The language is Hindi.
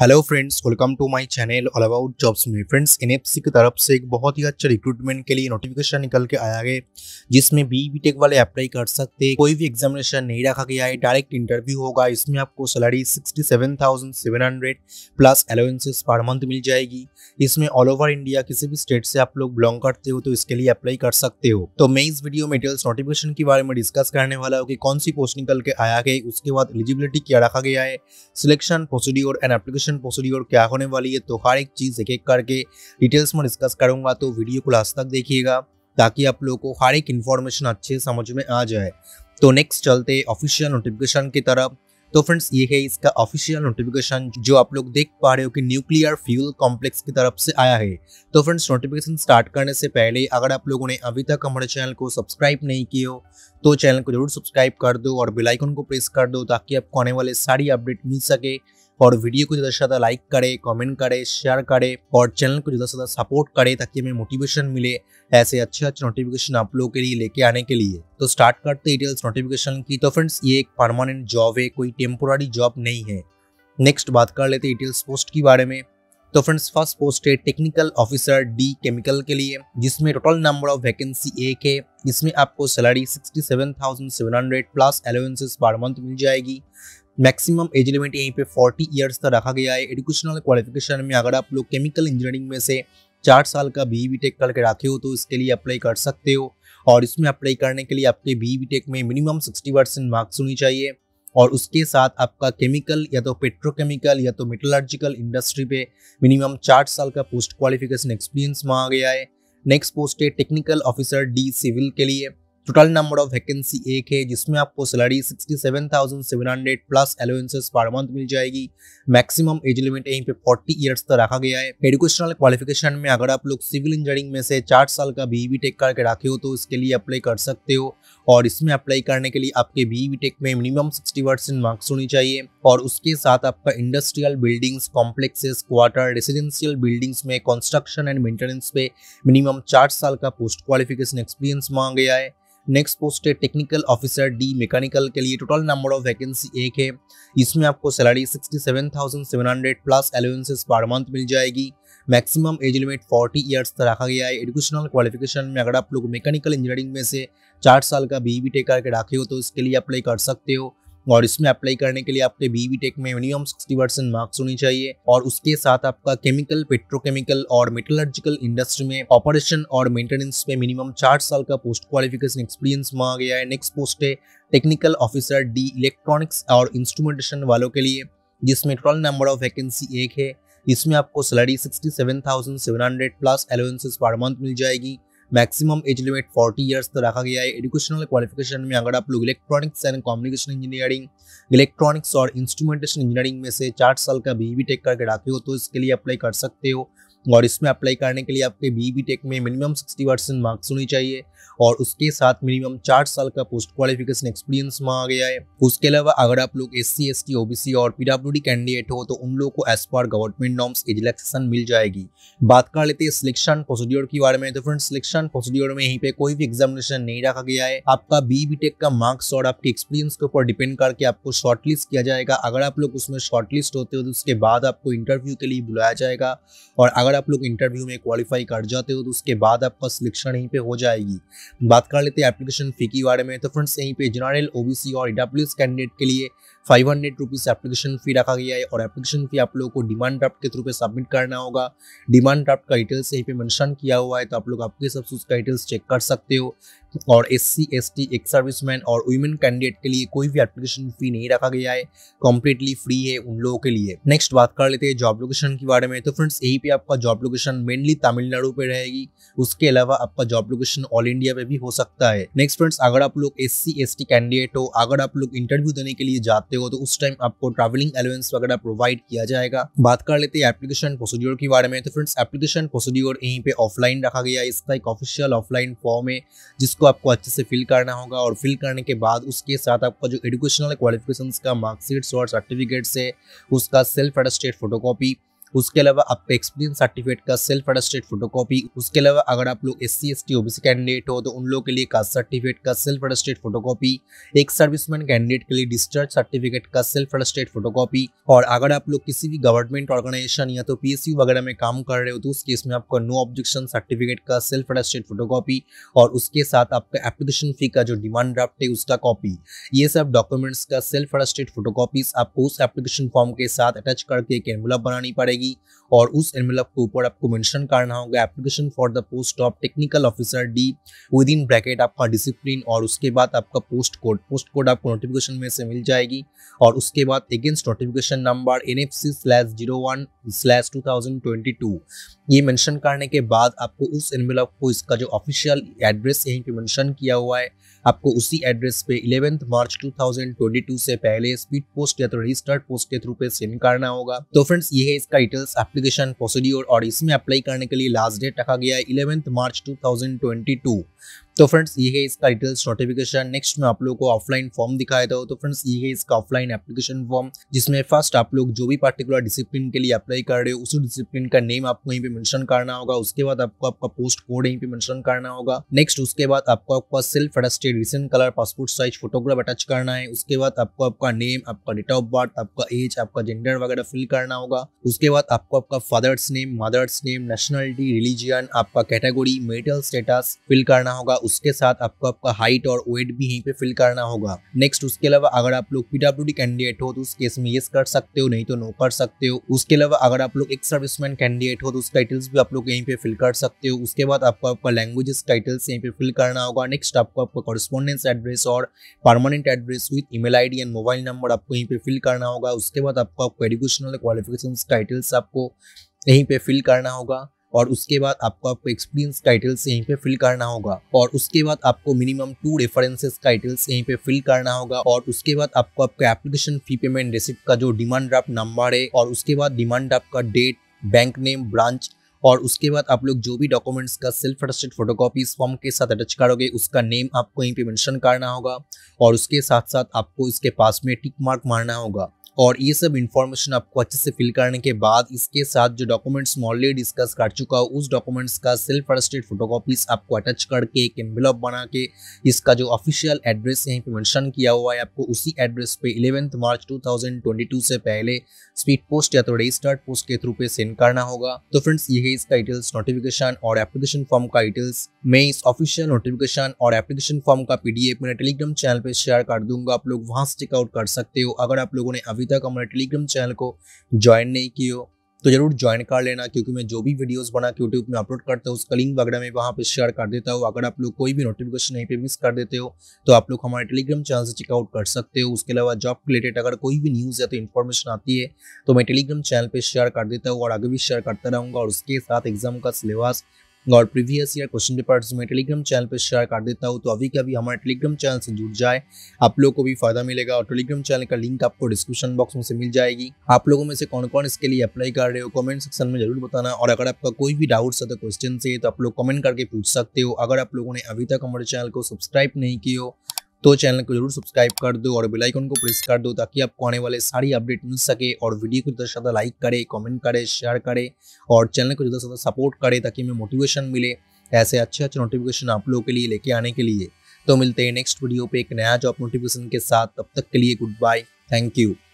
hello friends welcome to my channel all about jobs में फ्रेंड्स एन की तरफ से एक बहुत ही अच्छा रिक्रूटमेंट के लिए नोटिफिकेशन निकल के आया है जिसमें बी बी टेक वाले अप्लाई कर सकते हैं कोई भी एग्जामिनेशन नहीं रखा गया है डायरेक्ट इंटरव्यू होगा इसमें आपको salary hundred plus allowances per month मिल जाएगी इसमें ऑल ओवर इंडिया किसी भी स्टेट से आप लोग बिलोंग करते हो तो इसके लिए अप्लाई कर सकते हो तो मैं इस वीडियो में डिटेल्स नोटिफिकेशन के बारे में डिस्कस करने वाला हूँ कि कौन सी पोस्ट निकल के आया है उसके बाद एलिजिबिलिटी क्या रखा गया है selection procedure and application registration procedure क्या होने वाली है तो हर एक चीज़ एक एक करके डिटेल्स में डिस्कस करूंगा तो वीडियो को लास्ट तक देखिएगा ताकि आप लोगों को हर एक इन्फॉर्मेशन अच्छे समझ में आ जाए तो नेक्स्ट चलते ऑफिशियल नोटिफिकेशन की तरफ तो फ्रेंड्स ये है इसका ऑफिशियल नोटिफिकेशन जो आप लोग देख पा रहे हो कि न्यूक्लियर फ्यूल कॉम्प्लेक्स की तरफ से आया है तो फ्रेंड्स नोटिफिकेशन स्टार्ट करने से पहले अगर आप लोगों ने अभी तक हमारे चैनल को सब्सक्राइब नहीं किया हो तो चैनल को जरूर सब्सक्राइब कर दो और बेलाइकन को प्रेस कर दो ताकि आपको आने वाले सारी अपडेट मिल सके और वीडियो को ज़्यादा से ज़्यादा लाइक करे कमेंट करे शेयर करे और चैनल को ज़्यादा से ज़्यादा सपोर्ट करे ताकि हमें मोटिवेशन मिले ऐसे अच्छे अच्छे नोटिफिकेशन आप लोगों के लिए लेके आने के लिए तो स्टार्ट करते डिटेल्स नोटिफिकेशन की तो फ्रेंड्स ये एक परमानेंट जॉब है कोई टेम्पोरारी जॉब नहीं है नेक्स्ट बात कर लेते डिटेल्स पोस्ट के बारे में तो फ्रेंड्स फर्स्ट पोस्ट है टेक्निकल ऑफिसर डी केमिकल के लिए जिसमें टोटल नंबर ऑफ वैकेंसी एक है इसमें आपको salary 67,700 plus allowances per month मिल जाएगी मैक्सिमम एज लिमिट यहीं पे 40 इयर्स का रखा गया है एजुकेशनल क्वालिफिकेशन में अगर आप लोग केमिकल इंजीनियरिंग में से चार साल का बी बी टेक करके रखे हो तो इसके लिए अप्लाई कर सकते हो और इसमें अप्लाई करने के लिए आपके बी बी टेक में मिनिमम सिक्सटी परसेंट मार्क्स होनी चाहिए और उसके साथ आपका केमिकल या तो पेट्रोकेमिकल या तो मेटोलॉजिकल इंडस्ट्री पे मिनिमम चार साल का पोस्ट क्वालिफिकेशन एक्सपीरियंस मांगा गया है नेक्स्ट पोस्ट है टेक्निकल ऑफिसर डी सिविल के लिए टोटल नंबर ऑफ वैकेंसी एक है जिसमें आपको सैलरी 67,700 प्लस एलोवेंसेस पर मंथ मिल जाएगी मैक्सिमम एज लिमिट यहीं पे 40 इयर्स तक रखा गया है एजुकेशनल क्वालिफिकेशन में अगर आप लोग सिविल इंजीनियरिंग में से चार साल का बी बी टेक करके रखे हो तो इसके लिए अप्लाई कर सकते हो और इसमें अप्लाई करने के लिए आपके बी बी टेक में मिनिमम सिक्सटी परसेंट मार्क्स होनी चाहिए और उसके साथ आपका industrial buildings complexes quarter residential buildings में कंस्ट्रक्शन एंड मेंटेनेंस पे मिनिमम चार साल का पोस्ट क्वालिफिकेशन एक्सपीरियंस मांगा गया है नेक्स्ट पोस्ट है टेक्निकल ऑफिसर डी मैकेनिकल के लिए टोटल नंबर ऑफ वैकेंसी एक है इसमें आपको salary 67,700 plus allowances per month मिल जाएगी मैक्सिमम एज लिमिट 40 ईयर्स तक रखा गया है एजुकेशनल क्वालिफिकेशन में अगर आप लोग मैकेनिकल इंजीनियरिंग में से चार साल का बी बी टेक करके रखे हो तो इसके लिए अप्लाई कर सकते हो और इसमें अप्लाई करने के लिए आपके बीवी टेक में मिनिमम सिक्सटी परसेंट मार्क्स होनी चाहिए और उसके साथ आपका केमिकल पेट्रोकेमिकल और मेटोलॉजिकल इंडस्ट्री में ऑपरेशन और मेंटेनेंस में मिनिमम चार साल का पोस्ट क्वालिफिकेशन एक्सपीरियंस मांगा गया है नेक्स्ट पोस्ट है टेक्निकल ऑफिसर डी इलेक्ट्रॉनिक्स और इंस्ट्रूमेंटेशन वालों के लिए जिसमें टोटल नंबर ऑफ वैकेंसी एक है इसमें आपको salary sixty seven thousand seven hundred plus allowances per month मिल जाएगी मैक्सिमम एज लिमिट 40 ईयर्स तो रखा गया है एजुकेशनल क्वालिफिकेशन में अगर आप लोग electronics and communication engineering electronics और इंस्ट्रूमेंटेशन इंजीनियरिंग में से चार साल का बी टेक करके रखे हो तो इसके लिए अप्लाई कर सकते हो और इसमें अप्लाई करने के लिए आपके बी बी टेक में मिनिमम सिक्सटी परसेंट मार्क्स होनी चाहिए और उसके साथ मिनिमम चार साल का पोस्ट क्वालिफिकेशन एक्सपीरियंस मांगा गया है उसके अलावा अगर आप लोग S C S T OBC और पीडब्ल्यू डी कैंडिडेट हो तो उन लोगों को एज पर गवर्नमेंट नॉर्म्स की रिलेक्सेशन मिल जाएगी बात कर लेते हैं सिलेक्शन प्रोसीड्योर के बारे में तो फ्रेंड सिलेक्शन प्रोसीड्योर में यहीं पे कोई भी एग्जामिनेशन नहीं रखा गया है आपका बी बी टेक का मार्क्स और आपके एक्सपीरियंस के ऊपर डिपेंड करके आपको शॉर्टलिस्ट किया जाएगा अगर आप लोग उसमें शॉर्टलिस्ट होते हो तो उसके बाद आपको इंटरव्यू के लिए बुलाया जाएगा और अगर आप लोग इंटरव्यू में क्वालिफाई कर जाते हो तो उसके बाद आपका सिलेक्शन यहीं पे हो जाएगी बात कर लेते हैं एप्लीकेशन फी के बारे में तो फ्रेंड्स यहीं पे जनरल ओबीसी और ईडब्ल्यूएस e कैंडिडेट के लिए five hundred rupees application fee रखा गया है और एप्लीकेशन फ़ी आप लोगों को डिमांड ड्राफ्ट के थ्रू पे सबमिट करना होगा डिमांड ड्राफ्ट का डिटेल्स यहीं पे मेंशन किया हुआ है तो आप लोग आपके सब उसका डिटेल्स चेक कर सकते हो और S C S T ex man और वीमेन कैंडिडेट के लिए कोई भी एप्लीकेशन फ़ी नहीं रखा गया है कम्प्लीटली फ्री है उन लोगों के लिए नेक्स्ट बात कर लेते हैं जॉब लोकेशन के बारे में तो फ्रेंड्स यहीं पे आपका जॉब लोकेशन मेनली तमिलनाडु पे रहेगी उसके अलावा आपका जॉब लोकेशन ऑल इंडिया पे भी हो सकता है नेक्स्ट फ्रेंड्स अगर आप लोग S C S T candidate हो अगर आप लोग इंटरव्यू देने के लिए जाते करते हो तो उस टाइम आपको ट्रैवलिंग अलाउंस वगैरह प्रोवाइड किया जाएगा बात कर लेते हैं एप्लीकेशन प्रोसीड्योर के बारे में तो फ्रेंड्स एप्लीकेशन प्रोसीड्योर यहीं पे ऑफलाइन रखा गया है इसका एक ऑफिशियल ऑफलाइन फॉर्म है जिसको आपको अच्छे से फिल करना होगा और फिल करने के बाद उसके साथ आपका जो एडुकेशनल क्वालिफिकेशन का मार्कशीट्स और सर्टिफिकेट्स है उसका सेल्फ एडस्टेड फोटोकॉपी उसके अलावा आपका एक्सपीरियंस सर्टिफिकेट का सेल्फ अटेस्टेड फोटोकॉपी उसके अलावा अगर आप लोग S C S T OBC candidate हो तो उन लोगों के लिए कास्ट सर्टिफिकेट का self attested photocopy ex serviceman candidate के लिए डिस्चार्ज सर्टिफिकेट का सेल्फ अटेस्टेड फोटोकॉपी और अगर आप लोग किसी भी गवर्नमेंट ऑर्गेनाइजेशन या तो पी वगैरह में काम कर रहे हो तो उस केस में आपका नो ऑब्जेक्शन सर्टिफिकेट का सेल्फ अटेस्टेड फोटोकॉपी और उसके साथ आपका एप्लीकेशन फी का जो डिमांड ड्राफ्ट है उसका कॉपी ये सब डॉक्यूमेंट्स का सेल्फ अटेस्टेड फोटोकॉपीज आपको उस एप्लीकेशन फॉर्म के साथ अटैच करके एक एनवलप बनानी पड़ेगी जाएगी और उस एनवेलप के ऊपर आपको मेंशन करना होगा application for the post of technical officer D with in bracket आपका डिसिप्लिन और उसके बाद आपका पोस्ट कोड पोस्ट कोड आपको नोटिफिकेशन में से मिल जाएगी और उसके बाद against notification number N F C slash zero one slash two thousand twenty two ये मेंशन करने के बाद आपको उस एनवेलप को इसका जो ऑफिशियल एड्रेस यहीं पे मेंशन किया हुआ है आपको उसी एड्रेस पे इलेवेंथ मार्च 2022 से पहले स्पीड पोस्ट या तो रजिस्टर्ड पोस्ट के थ्रू पे सेंड करना होगा तो फ्रेंड्स ये है इसका डिटेल्स एप्लीकेशन प्रोसीड्योर और इसमें अप्लाई करने के लिए लास्ट डेट रखा गया है इलेवेंथ मार्च टू तो फ्रेंड्स ये है इसका डिटेल्स नोटिफिकेशन नेक्स्ट में आप लोगों को ऑफलाइन फॉर्म दिखाया था तो फ्रेंड्स ये है इसका ऑफलाइन एप्लीकेशन फॉर्म जिसमें फर्स्ट आप लोग जो भी पार्टिकुलर डिसिप्लिन के लिए अप्लाई कर रहे हो उसी डिसिप्लिन का नेम आपको यहीं पे मेंशन करना होगा उसके बाद आपको आपका पोस्ट कोड यहीं पे मेंशन करना होगा नेक्स्ट उसके बाद आपको आपका self attested recent colour passport size photograph attach करना है उसके बाद आपको आपका नेम आपका डेट ऑफ बर्थ आपका एज आपका जेंडर वगैरह फिल करना होगा उसके बाद आपको आपका father's name mother's name nationality religion आपका कैटेगरी मेटल स्टेटस फिल करना होगा उसके साथ आपको आपका हाइट और वेट भी यहीं पे फिल करना होगा नेक्स्ट उसके अलावा अगर आप लोग पीडब्ल्यू कैंडिडेट हो तो उस केस में येस कर सकते हो नहीं तो नो कर सकते हो उसके अलावा अगर आप लोग एक सर्विसमैन कैंडिडेट हो तो उस टाइटल्स भी आप लोग यहीं पे फिल कर सकते हो उसके बाद आपको आपका लैंग्वेजेस टाइटल्स यहीं पे फिल करना होगा नेक्स्ट आपको आपका कॉरेस्पॉन्डेंस एड्रेस और permanent address with email ID and mobile number आपको यहीं पे फिल करना होगा उसके बाद आपको आपको एजुकेशनल क्वालिफिकेशन टाइटल्स आपको यहीं पे फिल करना होगा और उसके बाद आपको आपको एक्सपीरियंस टाइटल्स यहीं पे फिल करना होगा और उसके बाद आपको मिनिमम टू रेफरेंसेस टाइटल्स यहीं पे फिल करना होगा और उसके बाद आपको आपका एप्लीकेशन फी पेमेंट रिसिप्ट का जो डिमांड ड्राफ्ट नंबर है और उसके बाद डिमांड ड्राफ्ट का डेट बैंक नेम ब्रांच और उसके बाद आप लोग जो भी डॉक्यूमेंट्स का सेल्फ अटेस्टेड फोटोकॉपीज फॉर्म के साथ अटैच करोगे उसका नेम आपको यहीं पे मेंशन करना होगा और उसके साथ साथ आपको इसके पास में टिक मार्क मारना होगा और ये सब इन्फॉर्मेशन आपको अच्छे से फिल करने के बाद इसके साथ जो डॉक्यूमेंट्स मैं ऑलरेडी डिस्कस कर चुका हूँ उस डॉक्यूमेंट्स का सेल्फ अटेस्टेड फोटोकॉपीज आपको अटैच करके एक एम्बलॉप बना के इसका जो ऑफिशियल एड्रेस यहीं पे मेंशन किया हुआ है आपको उसी एड्रेस पे इलेवेंथ मार्च 2022 से पहले स्पीड पोस्ट या तो रजिस्टर्ड पोस्ट के थ्रू पे सेंड करना होगा तो फ्रेंड्स ये हेज का डिटेल्स नोटिफिकेशन और एप्लीकेशन फॉर्म का डिटेल्स मैं इस ऑफिशियल नोटिफिकेशन और एप्लीकेशन फॉर्म का पीडीएफ मेरे टेलीग्राम चैनल पर शेयर कर दूंगा आप लोग वहां से चेकआउट कर सकते हो अगर आप लोगों ने अभी तक हमारे टेलीग्राम चैनल को ज्वाइन नहीं किया तो ज़रूर ज्वाइन कर लेना क्योंकि मैं जो भी वीडियोस बना के यूट्यूब में अपलोड करता हूँ उसका लिंक वगैरह मैं वहाँ पे शेयर कर देता हूँ अगर आप लोग कोई भी नोटिफिकेशन यहीं पर मिस कर देते हो तो आप लोग हमारे टेलीग्राम चैनल से चेकआउट कर सकते हो उसके अलावा जॉब रिलेटेड अगर कोई भी न्यूज़ या तो इन्फॉर्मेशन आती है तो मैं टेलीग्राम चैनल पर शेयर कर देता हूँ और आगे भी शेयर करता रहूँगा और उसके साथ एग्जाम का सिलेबस और प्रीवियस ईयर क्वेश्चन पेपर्स मैं टेलीग्राम चैनल पर शेयर कर देता हूँ तो अभी का अभी हमारे टेलीग्राम चैनल से जुड़ जाए आप लोग को भी फायदा मिलेगा और टेलीग्राम चैनल का लिंक आपको डिस्क्रिप्शन बॉक्स में से मिल जाएगी आप लोगों में से कौन कौन इसके लिए अप्लाई कर रहे हो कमेंट सेक्शन में जरूर बताना और अगर आपका कोई भी डाउट्स है तो क्वेश्चन से तो आप लोग कमेंट करके पूछ सकते हो अगर आप लोगों ने अभी तक हमारे चैनल को सब्सक्राइब नहीं किया तो चैनल को जरूर सब्सक्राइब कर दो और बेलाइकन को प्रेस कर दो ताकि आपको आने वाले सारी अपडेट मिल सके और वीडियो को ज़्यादा से ज़्यादा लाइक करे कॉमेंट करे शेयर करे और चैनल को ज़्यादा से ज़्यादा सपोर्ट करे ताकि हमें मोटिवेशन मिले ऐसे अच्छे अच्छे नोटिफिकेशन आप लोगों के लिए लेके आने के लिए तो मिलते हैं नेक्स्ट वीडियो पे एक नया जॉब नोटिफिकेशन के साथ तब तक के लिए गुड बाय थैंक यू